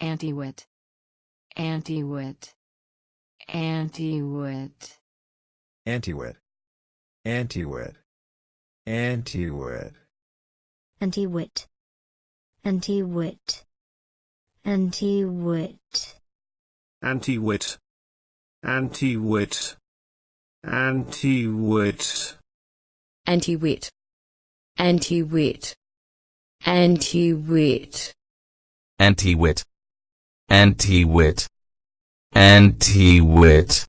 Antiwit, antiwit, antiwit, antiwit, antiwit, antiwit, antiwit, antiwit, antiwit, antiwit, antiwit, antiwit, antiwit, antiwit. Anti-wit. Anti-wit. Anti-wit.